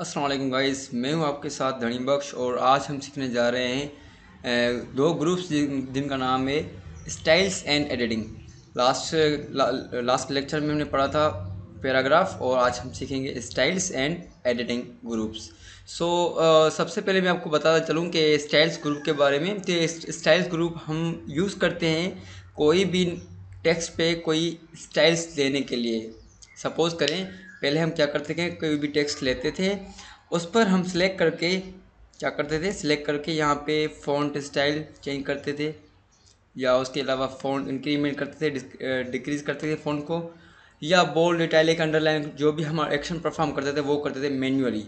Aslam guys guys मैं हूं आपके साथ धनी बख्श और आज हम सीखने जा रहे हैं दो ग्रुप्स जिनका नाम है स्टाइल्स एंड एडिटिंग लास्ट ला, लास्ट लेक्चर में हमने पढ़ा था पैराग्राफ और आज हम सीखेंगे styles and editing groups so सबसे पहले मैं आपको बताता चलूँ कि स्टाइल्स ग्रुप के बारे में तो स्टाइल्स ग्रुप हम यूज़ करते हैं कोई भी टेक्स्ट पे कोई स्टाइल्स देने के लिए सपोज़ करें पहले हम क्या करते थे कोई भी टेक्स्ट लेते थे उस पर हम सिलेक्ट करके क्या करते थे सिलेक्ट करके यहाँ पे फ़ॉन्ट स्टाइल चेंज करते थे या उसके अलावा फ़ॉन्ट इंक्रीमेंट करते थे डिक्रीज़ करते थे फ़ॉन्ट को या बोल्ड इटैलिक अंडरलाइन जो भी हम एक्शन परफॉर्म करते थे वो करते थे मैन्युअली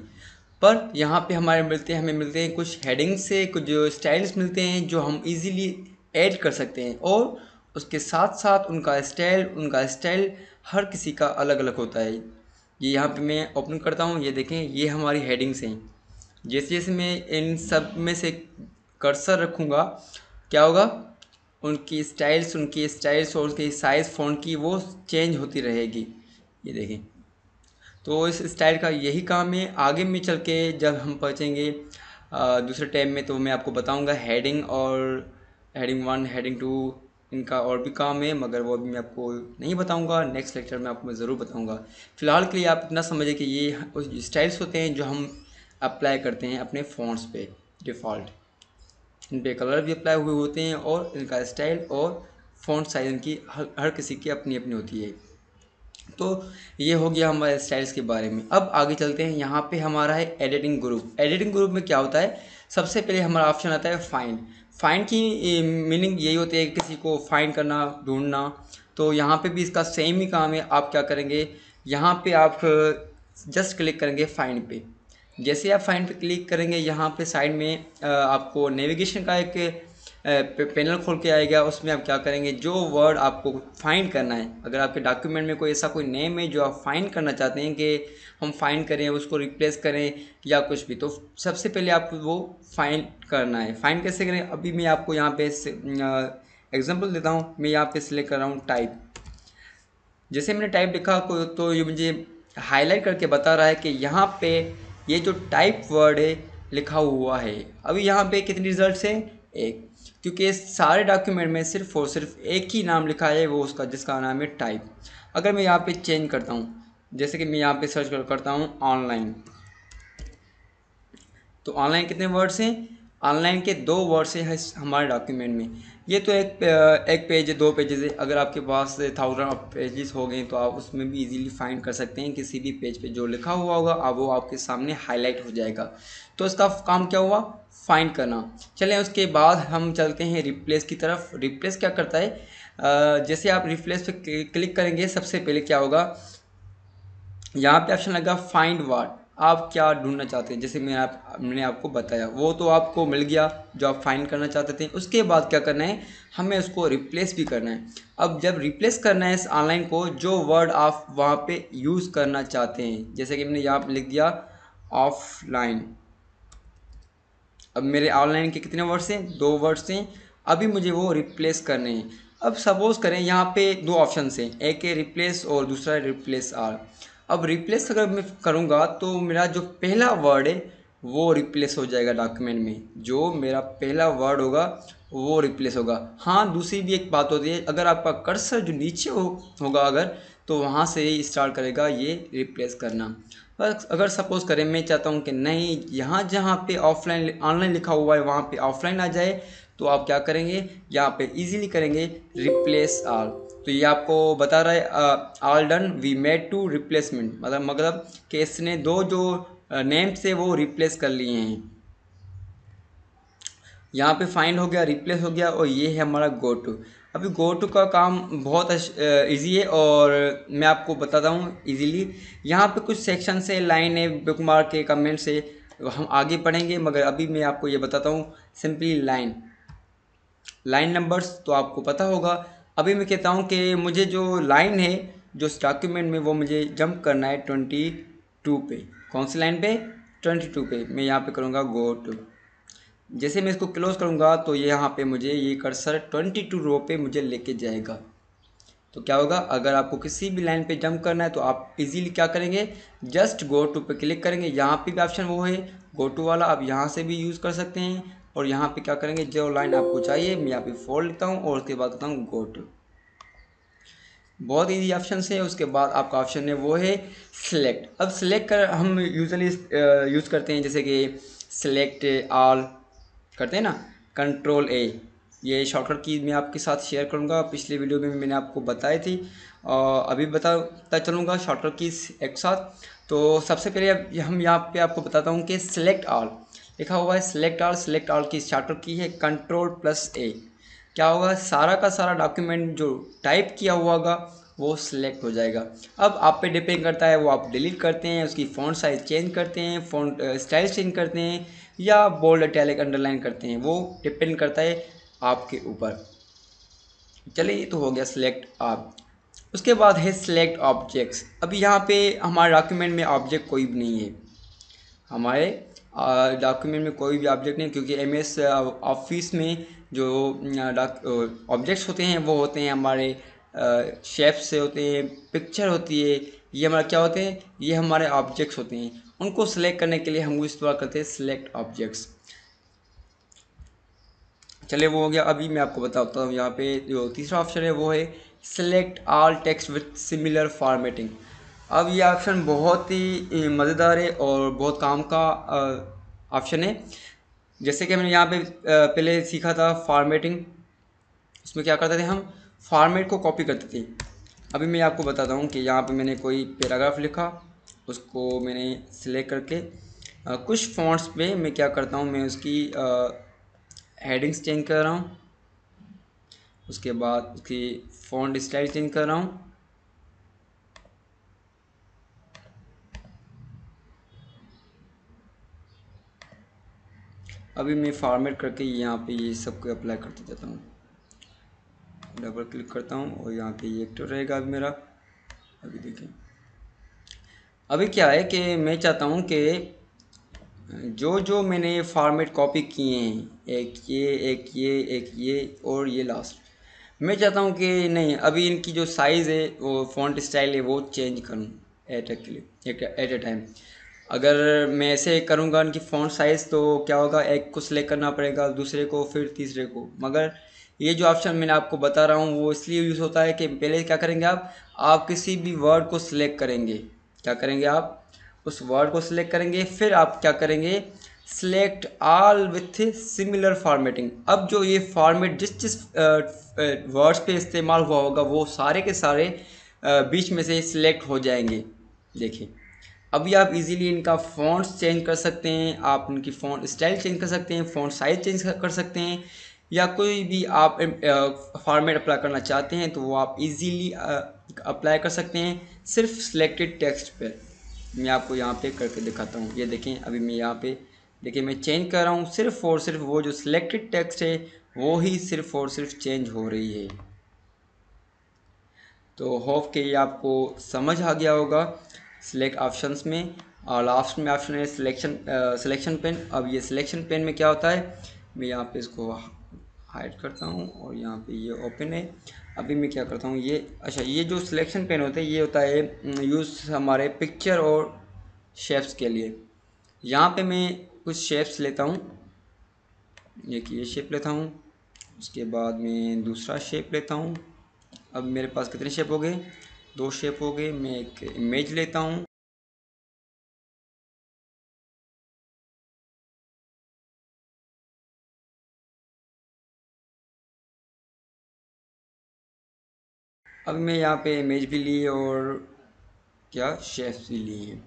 पर यहाँ पे हमारे मिलते हैं हमें मिलते हैं कुछ हेडिंग्स से कुछ स्टाइल्स मिलते हैं जो हम इजीली ऐड कर सकते हैं और उसके साथ साथ उनका स्टाइल उनका स्टाइल हर किसी का अलग अलग होता है ये यहाँ पे मैं ओपन करता हूँ ये देखें ये हमारी हेडिंग्स हैं जैसे जैसे मैं इन सब में से कर्सर रखूँगा क्या होगा उनकी स्टाइल्स उनकी स्टाइल्स और उनकी साइज़ फ़ॉन्ट की वो चेंज होती रहेगी ये देखें तो इस स्टाइल का यही काम है आगे में चल के जब हम पहुँचेंगे दूसरे टाइम में तो मैं आपको बताऊँगा हेडिंग और हेडिंग वन हेडिंग टू इनका और भी काम है मगर वो अभी मैं आपको नहीं बताऊंगा नेक्स्ट लेक्चर में आपको मैं ज़रूर बताऊंगा फ़िलहाल के लिए आप इतना समझें कि ये स्टाइल्स होते हैं जो हम अप्लाई करते हैं अपने फ़ॉन्ट्स पे डिफ़ॉल्ट इन पर कलर भी अप्लाई हुए होते हैं और इनका स्टाइल और फोन साइज इनकी हर, हर किसी की अपनी अपनी होती है तो ये हो गया हमारे स्टाइल्स के बारे में अब आगे चलते हैं यहाँ पे हमारा है एडिटिंग ग्रुप एडिटिंग ग्रुप में क्या होता है सबसे पहले हमारा ऑप्शन आता है फाइंड फाइंड की मीनिंग यही होती है किसी को फाइंड करना ढूंढना तो यहाँ पे भी इसका सेम ही काम है आप क्या करेंगे यहाँ पे आप जस्ट क्लिक करेंगे फाइंड पे जैसे आप फाइंड पे क्लिक करेंगे यहाँ पे साइड में आपको नेविगेशन का एक पैनल खोल के आएगा उसमें आप क्या करेंगे जो वर्ड आपको फाइंड करना है अगर आपके डॉक्यूमेंट में कोई ऐसा कोई नेम है जो आप फाइंड करना चाहते हैं कि हम फाइंड करें उसको रिप्लेस करें या कुछ भी तो सबसे पहले आपको वो फाइंड करना है फाइंड कैसे करें अभी मैं आपको यहाँ पे एग्जाम्पल देता हूँ मैं यहाँ पे सिलेक्ट कर रहा हूँ टाइप जैसे मैंने टाइप लिखा तो ये मुझे हाईलाइट करके बता रहा है कि यहाँ पे ये जो टाइप वर्ड है लिखा हुआ है अभी यहाँ पे कितने रिजल्ट है एक क्योंकि सारे डॉक्यूमेंट में सिर्फ और सिर्फ एक ही नाम लिखा है वो उसका जिसका नाम है टाइप अगर मैं यहाँ पे चेंज करता हूँ जैसे कि मैं यहाँ पे सर्च करता हूँ ऑनलाइन तो ऑनलाइन कितने वर्ड्स हैं ऑनलाइन के दो वर्ड्स है हमारे डॉक्यूमेंट में ये तो एक एक पेज दो पेजेज है अगर आपके पास थाउजेंड ऑफ पेजेस हो गए तो आप उसमें भी इजीली फाइंड कर सकते हैं किसी भी पेज पे जो लिखा हुआ होगा अब वो आपके सामने हाईलाइट हो जाएगा तो इसका काम क्या हुआ फाइंड करना चलें उसके बाद हम चलते हैं रिप्लेस की तरफ रिप्लेस क्या करता है जैसे आप रिप्लेस पर क्लिक करेंगे सबसे पहले क्या होगा यहाँ पे ऑप्शन लगा फाइंड वाट आप क्या ढूंढना चाहते हैं जैसे मैं आप मैंने आपको बताया वो तो आपको मिल गया जो आप फाइंड करना चाहते थे उसके बाद क्या करना है हमें उसको रिप्लेस भी करना है अब जब रिप्लेस करना है इस ऑनलाइन को जो वर्ड आप वहाँ पे यूज़ करना चाहते हैं जैसे कि मैंने यहाँ पर लिख दिया ऑफलाइन अब मेरे ऑनलाइन के कितने वर्ड्स हैं दो वर्ड्स हैं अभी मुझे वो रिप्लेस करने हैं अब सपोज़ करें यहाँ पे दो ऑप्शन हैं एक है रिप्लेस और दूसरा रिप्लेस आर अब रिप्लेस अगर मैं करूँगा तो मेरा जो पहला वर्ड है वो रिप्लेस हो जाएगा डॉक्यूमेंट में जो मेरा पहला वर्ड होगा वो रिप्लेस होगा हाँ दूसरी भी एक बात होती है अगर आपका कर्सर जो नीचे हो होगा अगर तो वहाँ से स्टार्ट करेगा ये रिप्लेस करना बस अगर सपोज़ करें मैं चाहता हूँ कि नहीं यहाँ जहाँ पे ऑफलाइन ऑनलाइन लिखा हुआ है वहाँ पे ऑफलाइन आ जाए तो आप क्या करेंगे यहाँ पे इजीली करेंगे रिप्लेस आल तो ये आपको बता रहा है all done we made to replacement मतलब मतलब कि इसने दो जो नेम्स है वो रिप्लेस कर लिए हैं यहाँ पे फाइंड हो गया रिप्लेस हो गया और ये है हमारा गो टू अभी गो टू का काम बहुत इजी है और मैं आपको बताता हूँ इजीली यहाँ पे कुछ सेक्शन से लाइन है बुक मार्क के कमेंट से हम आगे पढ़ेंगे मगर अभी मैं आपको ये बताता हूँ सिंपली लाइन लाइन नंबर्स तो आपको पता होगा अभी मैं कहता हूँ कि मुझे जो लाइन है जो उस डॉक्यूमेंट में वो मुझे जंप करना है ट्वेंटी टू पे कौन सी लाइन पे ट्वेंटी टू पे मैं यहाँ पे करूँगा गो टू जैसे मैं इसको क्लोज करूँगा तो ये यहाँ पे मुझे ये कर्सर ट्वेंटी टू रो पे मुझे लेके जाएगा तो क्या होगा अगर आपको किसी भी लाइन पे जंप करना है तो आप इजीली क्या करेंगे जस्ट गो टू पे क्लिक करेंगे यहाँ पे भी ऑप्शन वो है गो टू वाला आप यहाँ से भी यूज़ कर सकते हैं और यहाँ पे क्या करेंगे जो लाइन आपको चाहिए मैं यहाँ पे फोल्ड लिखता हूँ और उसके बाद करता हूँ गो टू बहुत इजी ऑप्शन है उसके बाद आपका ऑप्शन है वो है सिलेक्ट अब सिलेक्ट कर हम यूजली यूज़ uh, करते हैं जैसे कि सिलेक्ट ऑल करते हैं ना कंट्रोल ए ये शॉर्टकट की मैं आपके साथ शेयर करूंगा पिछले वीडियो में मैंने आपको बताई थी और अभी बताता चलूँगा शॉर्टकट की एक साथ तो सबसे पहले अब हम यहाँ पे आपको बताता हूँ कि सिलेक्ट ऑल लिखा हुआ है सिलेक्ट ऑल सिलेक्ट ऑल की चार्टर की है कंट्रोल प्लस ए क्या होगा सारा का सारा डॉक्यूमेंट जो टाइप किया हुआ होगा वो सिलेक्ट हो जाएगा अब आप पे डिपेंड करता है वो आप डिलीट करते हैं उसकी फ़ॉन्ट साइज चेंज करते हैं फ़ॉन्ट स्टाइल चेंज करते हैं या बोल्ड टैलिक अंडरलाइन करते हैं वो डिपेंड करता है आपके ऊपर चलिए तो हो गया सिलेक्ट आप उसके बाद है सिलेक्ट ऑब्जेक्ट्स अभी यहाँ पे हमारे डॉक्यूमेंट में ऑब्जेक्ट कोई भी नहीं है हमारे डॉक्यूमेंट में कोई भी ऑब्जेक्ट नहीं क्योंकि एम एस ऑफिस में जो ऑब्जेक्ट्स होते हैं वो होते हैं हमारे शेप्स होते हैं पिक्चर होती है ये हमारा क्या होते हैं ये हमारे ऑब्जेक्ट्स होते हैं उनको सेलेक्ट करने के लिए हम इस्तेमाल करते हैं सेलेक्ट ऑब्जेक्ट्स चले वो हो गया अभी मैं आपको बताता हूँ यहाँ पे जो तीसरा ऑप्शन है वो है select all text with similar formatting अब ये ऑप्शन बहुत ही मज़ेदार है और बहुत काम का ऑप्शन है जैसे कि हमने यहाँ पे पहले सीखा था फार्मेटिंग उसमें क्या करते थे हम फार्मेट को कॉपी करते थे अभी मैं आपको बताता हूँ कि यहाँ पे मैंने कोई पैराग्राफ लिखा उसको मैंने सिलेक्ट करके आ, कुछ फॉन्ट्स पे मैं क्या करता हूँ मैं उसकी हेडिंग्स चेंज कर रहा हूँ उसके बाद उसकी फॉन्ट स्टाइल चेंज कर रहा हूँ अभी मैं फॉर्मेट करके यहाँ पे ये को अप्लाई करते जाता हूँ डबल क्लिक करता हूँ और यहाँ पे ये एक्टिव रहेगा अभी मेरा अभी देखें अभी क्या है कि मैं चाहता हूँ कि जो जो मैंने फॉर्मेट कॉपी किए हैं एक ये एक ये एक ये और ये लास्ट मैं चाहता हूँ कि नहीं अभी इनकी जो साइज़ है वो फॉन्ट स्टाइल है वो चेंज करूँ at a click at a time अगर मैं ऐसे करूँगा उनकी फ़ॉन्ट साइज़ तो क्या होगा एक को सिलेक्ट करना पड़ेगा दूसरे को फिर तीसरे को मगर ये जो ऑप्शन मैंने आपको बता रहा हूँ वो इसलिए यूज़ होता है कि पहले क्या करेंगे आप आप किसी भी वर्ड को सिलेक्ट करेंगे क्या करेंगे आप उस वर्ड को सिलेक्ट करेंगे फिर आप क्या करेंगे select all with similar formatting अब जो ये फॉर्मेट जिस जिस वर्ड्स पे इस्तेमाल हुआ होगा वो सारे के सारे बीच में से सिलेक्ट हो जाएंगे देखिए अभी आप इजीली इनका फ़ॉन्ट्स चेंज कर सकते हैं आप इनकी फ़ॉन्ट स्टाइल चेंज कर सकते हैं फ़ॉन्ट साइज़ चेंज कर सकते हैं या कोई भी आप फॉर्मेट अप्लाई करना चाहते हैं तो वो आप इजीली अप्लाई कर सकते हैं सिर्फ सिलेक्टेड टेक्स्ट पर मैं आपको यहाँ पे करके दिखाता हूँ ये देखें अभी मैं यहाँ पे देखिए मैं चेंज कर रहा हूँ सिर्फ और सिर्फ वो जो सिलेक्टेड टेक्स्ट है वो ही सिर्फ और सिर्फ चेंज हो रही है तो होप के ये आपको समझ आ गया होगा सिलेक्ट ऑप्शंस में और लास्ट में ऑप्शन है सिलेक्शन सिलेक्शन पेन अब ये सिलेक्शन पेन में क्या होता है मैं यहाँ पे इसको हाइड करता हूँ और यहाँ पे ये ओपन है अभी मैं क्या करता हूँ ये अच्छा ये जो सिलेक्शन पेन होता है ये होता है यूज़ mm, हमारे पिक्चर और शेप्स के लिए यहाँ पर मैं कुछ शेप्स लेता हूँ एक ये शेप लेता हूँ उसके बाद मैं दूसरा शेप लेता हूँ अब मेरे पास कितने शेप हो गए दो शेप हो गए मैं एक इमेज लेता हूँ अब मैं यहाँ पे इमेज भी ली और क्या शेप भी लिए हैं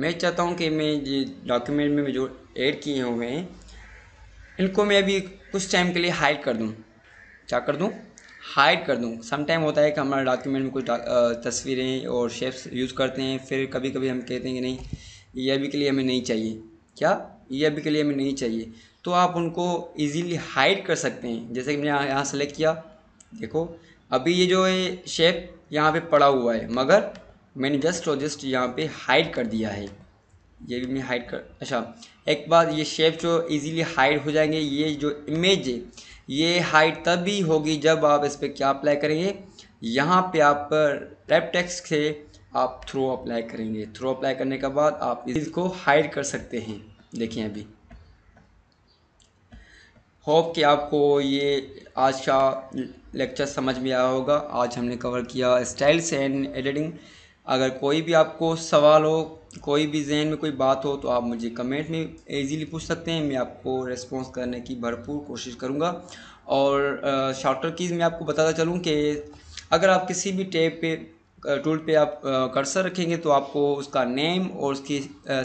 मैं चाहता हूँ कि मैं ये डॉक्यूमेंट में जो ऐड किए हुए हैं इनको मैं अभी कुछ टाइम के लिए हाइड कर दूँ क्या कर दूँ हाइड कर दूँ समटाइम होता है कि हमारे डॉक्यूमेंट में कुछ uh, तस्वीरें और शेप्स यूज़ करते हैं फिर कभी कभी हम कहते हैं कि नहीं ई अभी के लिए हमें नहीं चाहिए क्या ई अभी के लिए हमें नहीं चाहिए तो आप उनको ईजीली हाइड कर सकते हैं जैसे कि मैंने यहाँ सेलेक्ट किया देखो अभी ये जो है शेप यहाँ पे पड़ा हुआ है मगर मैंने जस्ट और जस्ट यहाँ पे हाइड कर दिया है ये भी मैं हाइड कर अच्छा एक बार ये शेप जो इजीली हाइड हो जाएंगे ये जो इमेज है ये हाइट तब होगी जब आप इस पर क्या अप्लाई करेंगे यहाँ पे आप रेपटेक्स से आप थ्रो अप्लाई करेंगे थ्रो अप्लाई करने के बाद आप इसको हाइड कर सकते हैं देखिए अभी होप कि आपको ये आज का लेक्चर समझ में आया होगा आज हमने कवर किया स्टाइल्स एंड एडिटिंग अगर कोई भी आपको सवाल हो कोई भी जहन में कोई बात हो तो आप मुझे कमेंट में इजीली पूछ सकते हैं मैं आपको रेस्पॉन्स करने की भरपूर कोशिश करूँगा और शॉर्टर कीज़ मैं आपको बताता चलूँ कि अगर आप किसी भी टेप पे टूल पे आप कर्सर रखेंगे तो आपको उसका नेम और उसके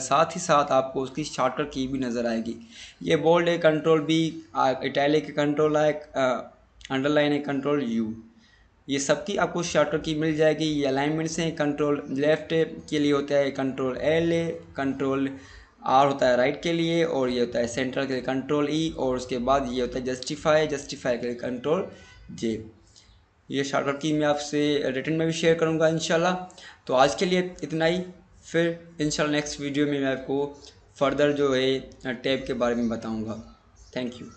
साथ ही साथ आपको उसकी शार्टर की भी नज़र आएगी ये बोल्ड है कंट्रोल बी इटैलिक कंट्रोल है अंडरलाइन है कंट्रोल यू ये सबकी आपको शॉर्टकट की मिल जाएगी ये अलाइनमेंट से कंट्रोल लेफ्ट के लिए होता है कंट्रोल एल कंट्रोल आर होता है राइट के लिए और ये होता है सेंट्रल के लिए कंट्रोल ई e और उसके बाद ये होता है जस्टिफाई जस्टिफाई के लिए कंट्रोल जे ये शॉर्टकट की मैं आपसे रिटर्न में भी शेयर करूँगा इन तो आज के लिए इतना ही फिर इनशाला नेक्स्ट वीडियो में मैं आपको फर्दर जो है टैब के बारे में बताऊँगा थैंक यू